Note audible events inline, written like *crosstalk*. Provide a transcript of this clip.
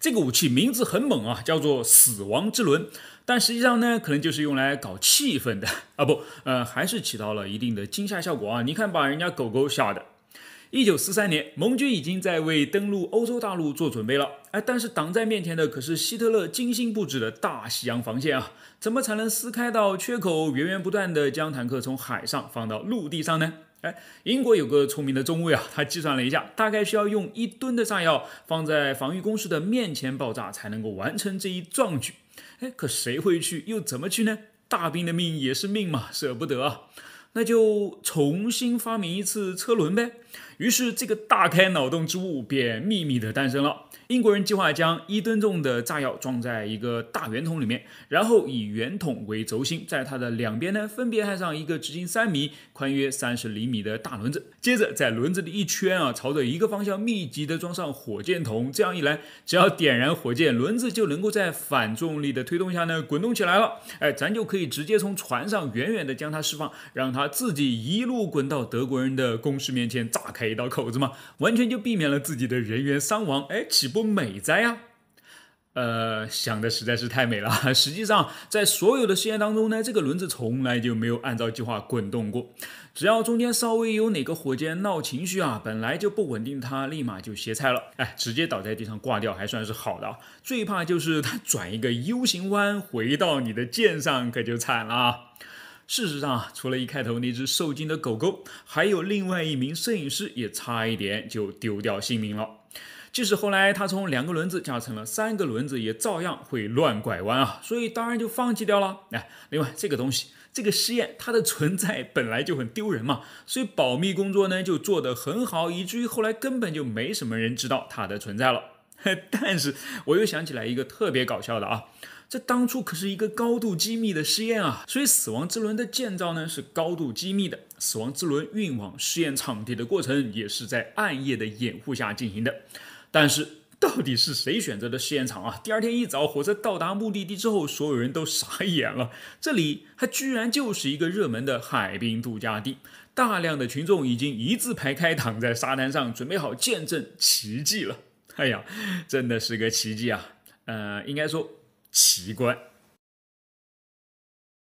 这个武器名字很猛啊，叫做“死亡之轮”，但实际上呢，可能就是用来搞气氛的 *laughs* 啊！不，呃，还是起到了一定的惊吓效果啊！你看，把人家狗狗吓的。一九四三年，盟军已经在为登陆欧洲大陆做准备了，哎，但是挡在面前的可是希特勒精心布置的大西洋防线啊！怎么才能撕开到缺口，源源不断的将坦克从海上放到陆地上呢？哎，英国有个聪明的中尉啊，他计算了一下，大概需要用一吨的炸药放在防御工事的面前爆炸才能够完成这一壮举。哎，可谁会去？又怎么去呢？大兵的命也是命嘛，舍不得啊。那就重新发明一次车轮呗。于是这个大开脑洞之物便秘密的诞生了。英国人计划将一吨重的炸药装在一个大圆筒里面，然后以圆筒为轴心，在它的两边呢分别焊上一个直径三米、宽约三十厘米的大轮子。接着在轮子里一圈啊，朝着一个方向密集的装上火箭筒。这样一来，只要点燃火箭，轮子就能够在反重力的推动下呢滚动起来了。哎，咱就可以直接从船上远远的将它释放，让它。啊，自己一路滚到德国人的攻势面前，炸开一道口子嘛，完全就避免了自己的人员伤亡，哎，岂不美哉啊？呃，想的实在是太美了。*laughs* 实际上，在所有的试验当中呢，这个轮子从来就没有按照计划滚动过。只要中间稍微有哪个火箭闹情绪啊，本来就不稳定，它立马就歇菜了，哎，直接倒在地上挂掉，还算是好的。最怕就是它转一个 U 型弯回到你的舰上，可就惨了。事实上啊，除了一开头那只受惊的狗狗，还有另外一名摄影师也差一点就丢掉性命了。即使后来他从两个轮子加成了三个轮子，也照样会乱拐弯啊，所以当然就放弃掉了。哎，另外这个东西，这个实验它的存在本来就很丢人嘛，所以保密工作呢就做得很好，以至于后来根本就没什么人知道它的存在了。*laughs* 但是我又想起来一个特别搞笑的啊，这当初可是一个高度机密的试验啊，所以死亡之轮的建造呢是高度机密的，死亡之轮运往试验场地的过程也是在暗夜的掩护下进行的。但是到底是谁选择的试验场啊？第二天一早，火车到达目的地之后，所有人都傻眼了，这里它居然就是一个热门的海滨度假地，大量的群众已经一字排开躺在沙滩上，准备好见证奇迹了。哎呀，真的是个奇迹啊！呃，应该说奇观。